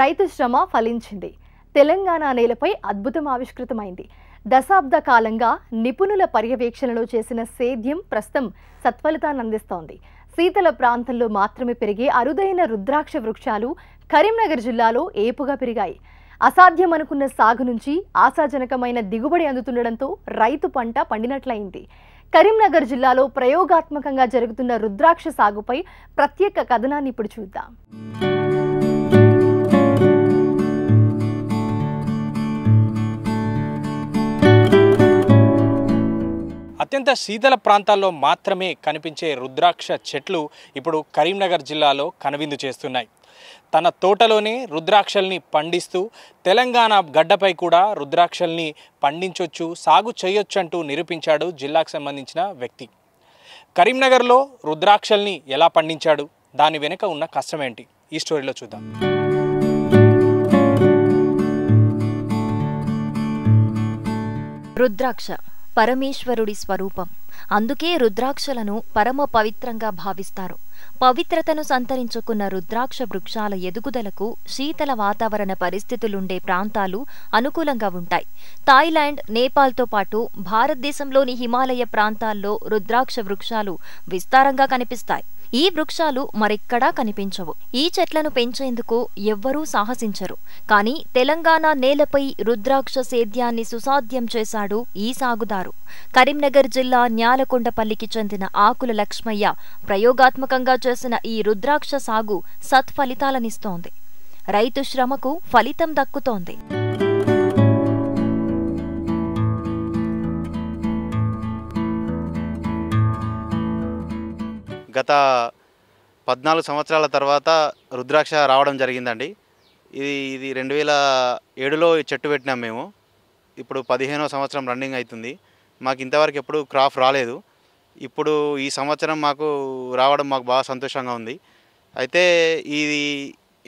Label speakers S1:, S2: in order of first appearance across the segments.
S1: రైతు శ్రమ ఫలించింది తెలంగాణ నేలపై అద్భుతం ఆవిష్కృతమైంది దశాబ్ద కాలంగా నిపుణుల పర్యవేక్షణలో చేసిన సేద్యం ప్రస్తుతం సత్ఫలితాన్ని అందిస్తోంది శీతల ప్రాంతంలో మాత్రమే పెరిగే అరుదైన రుద్రాక్ష వృక్షాలు కరీంనగర్ జిల్లాలో ఏపుగా పెరిగాయి అసాధ్యం అనుకున్న సాగు నుంచి ఆశాజనకమైన దిగుబడి అందుతుండడంతో రైతు పంట పండినట్లయింది కరీంనగర్ జిల్లాలో ప్రయోగాత్మకంగా జరుగుతున్న రుద్రాక్ష సాగుపై ప్రత్యేక కథనాన్ని ఇప్పుడు చూద్దాం
S2: అత్యంత శీతల ప్రాంతాల్లో మాత్రమే కనిపించే రుద్రాక్ష చెట్లు ఇప్పుడు కరీంనగర్ జిల్లాలో కనువిందు చేస్తున్నాయి తన తోటలోనే రుద్రాక్షల్ని పండిస్తూ తెలంగాణ గడ్డపై కూడా రుద్రాక్షల్ని పండించొచ్చు సాగు చేయొచ్చు అంటూ నిరూపించాడు జిల్లాకు సంబంధించిన వ్యక్తి కరీంనగర్లో రుద్రాక్షల్ని ఎలా పండించాడు దాని వెనుక ఉన్న కష్టమేంటి ఈ స్టోరీలో చూద్దాం
S3: రుద్రాక్ష పరమేశ్వరుడి స్వరూపం అందుకే రుద్రాక్షలను పరమ పవిత్రంగా భావిస్తారు పవిత్రతను సంతరించుకున్న రుద్రాక్ష వృక్షాల ఎదుగుదలకు శీతల వాతావరణ పరిస్థితులుండే ప్రాంతాలు అనుకూలంగా ఉంటాయి థాయిలాండ్ నేపాల్తో పాటు భారతదేశంలోని హిమాలయ ప్రాంతాల్లో రుద్రాక్ష వృక్షాలు విస్తారంగా కనిపిస్తాయి ఈ వృక్షాలు మరెక్కడా కనిపించవు ఈ చెట్లను పెంచేందుకు ఎవ్వరూ సాహసించరు కానీ తెలంగాణ నేలపై రుద్రాక్ష సేద్యాన్ని సుసాధ్యం చేశాడు ఈ సాగుదారు కరీంనగర్ జిల్లా న్యాలకొండపల్లికి చెందిన ఆకుల లక్ష్మయ్య ప్రయోగాత్మకంగా చేసిన ఈ రుద్రాక్ష సాగు సత్ఫలితాలనిస్తోంది రైతు శ్రమకు ఫలితం దక్కుతోంది
S4: గత పద్నాలుగు సంవత్సరాల తర్వాత రుద్రాక్ష రావడం జరిగిందండి ఇది ఇది రెండు వేల ఏడులో చెట్టు పెట్టినాం మేము ఇప్పుడు పదిహేనో సంవత్సరం రన్నింగ్ అవుతుంది మాకు ఇంతవరకు ఎప్పుడు క్రాప్ రాలేదు ఇప్పుడు ఈ సంవత్సరం మాకు రావడం మాకు బాగా సంతోషంగా ఉంది అయితే ఇది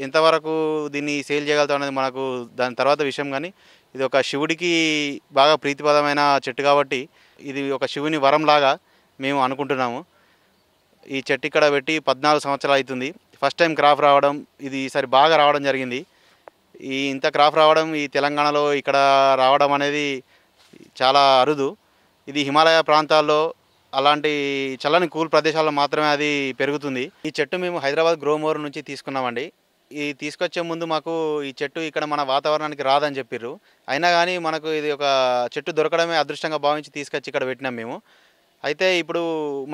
S4: ఎంతవరకు దీన్ని సేల్ చేయగలుగుతాం అనేది మనకు దాని తర్వాత విషయం కానీ ఇది ఒక శివుడికి బాగా ప్రీతిపదమైన చెట్టు కాబట్టి ఇది ఒక శివుని వరంలాగా మేము అనుకుంటున్నాము ఈ చెట్టు ఇక్కడ పెట్టి పద్నాలుగు సంవత్సరాలు అవుతుంది ఫస్ట్ టైం క్రాప్ రావడం ఇది ఈసారి బాగా రావడం జరిగింది ఈ ఇంత క్రాప్ రావడం ఈ తెలంగాణలో ఇక్కడ రావడం అనేది చాలా అరుదు ఇది హిమాలయ ప్రాంతాల్లో అలాంటి చల్లని కూల్ ప్రదేశాల్లో మాత్రమే అది పెరుగుతుంది ఈ చెట్టు మేము హైదరాబాద్ గ్రోమోర్ నుంచి తీసుకున్నామండి ఈ తీసుకొచ్చే ముందు మాకు ఈ చెట్టు ఇక్కడ మన వాతావరణానికి రాదని చెప్పారు అయినా కానీ మనకు ఇది ఒక చెట్టు దొరకడమే అదృష్టంగా భావించి తీసుకొచ్చి ఇక్కడ పెట్టినాం మేము అయితే ఇప్పుడు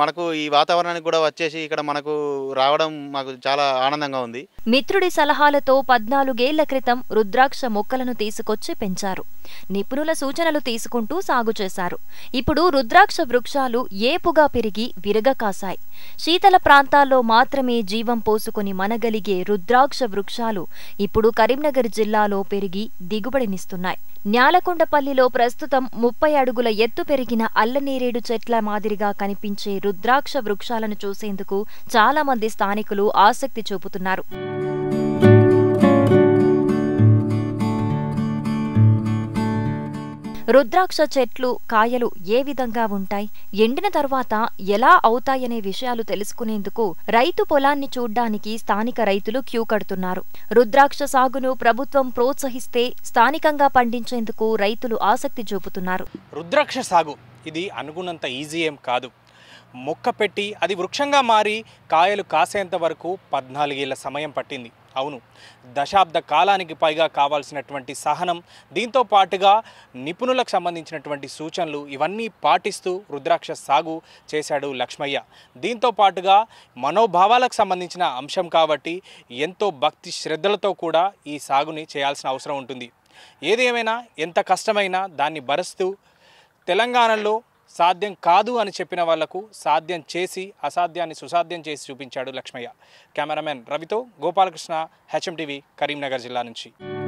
S4: మనకు ఈ వాతావరణానికి కూడా వచ్చేసి ఇక్కడ మనకు రావడం మాకు చాలా ఆనందంగా ఉంది
S3: మిత్రుడి సలహాలతో పద్నాలుగేళ్ల క్రితం రుద్రాక్ష మొక్కలను తీసుకొచ్చి పెంచారు నిపుణుల సూచనలు తీసుకుంటూ సాగు చేశారు ఇప్పుడు రుద్రాక్ష వృక్షాలు ఏపుగా పెరిగి విరగ కాశాయి శీతల ప్రాంతాల్లో మాత్రమే జీవం పోసుకుని మనగలిగే రుద్రాక్ష వృక్షాలు ఇప్పుడు కరీంనగర్ జిల్లాలో పెరిగి దిగుబడినిస్తున్నాయి న్యాలకొండపల్లిలో ప్రస్తుతం ముప్పై అడుగుల ఎత్తు పెరిగిన అల్లనీరేడు చెట్ల మాదిరిగా కనిపించే రుద్రాక్ష వృక్షాలను చూసేందుకు చాలామంది స్థానికులు ఆసక్తి చూపుతున్నారు రుద్రాక్ష చెట్లు కాయలు ఏ విధంగా ఉంటాయి ఎండిన తర్వాత ఎలా అవుతాయనే విషయాలు తెలుసుకునేందుకు రైతు పొలాన్ని చూడ్డానికి స్థానిక రైతులు క్యూ కడుతున్నారు రుద్రాక్ష సాగును ప్రభుత్వం ప్రోత్సహిస్తే స్థానికంగా పండించేందుకు రైతులు ఆసక్తి చూపుతున్నారు
S2: రుద్రాక్ష సాగు ఇది అనుగుణంత ఈజీ ఏం కాదు మొక్క పెట్టి అది వృక్షంగా మారి కాయలు కాసేంత వరకు పద్నాలుగేళ్ల సమయం పట్టింది అవును దశాబ్ద కాలానికి పైగా కావాల్సినటువంటి సహనం దీంతో పాటుగా నిపుణులకు సంబంధించినటువంటి సూచనలు ఇవన్నీ పాటిస్తూ రుద్రాక్ష సాగు చేశాడు లక్ష్మయ్య దీంతో పాటుగా మనోభావాలకు సంబంధించిన అంశం కాబట్టి ఎంతో భక్తి శ్రద్ధలతో కూడా ఈ సాగుని చేయాల్సిన అవసరం ఉంటుంది ఏదేమైనా ఎంత కష్టమైనా దాన్ని భరిస్తూ తెలంగాణలో సాధ్యం కాదు అని చెప్పిన వాళ్లకు సాధ్యం చేసి అసాధ్యాన్ని సుసాధ్యం చేసి చూపించాడు లక్ష్మయ్య కెమెరామెన్ రవితో గోపాలకృష్ణ హెచ్ఎంటీవీ కరీంనగర్ జిల్లా నుంచి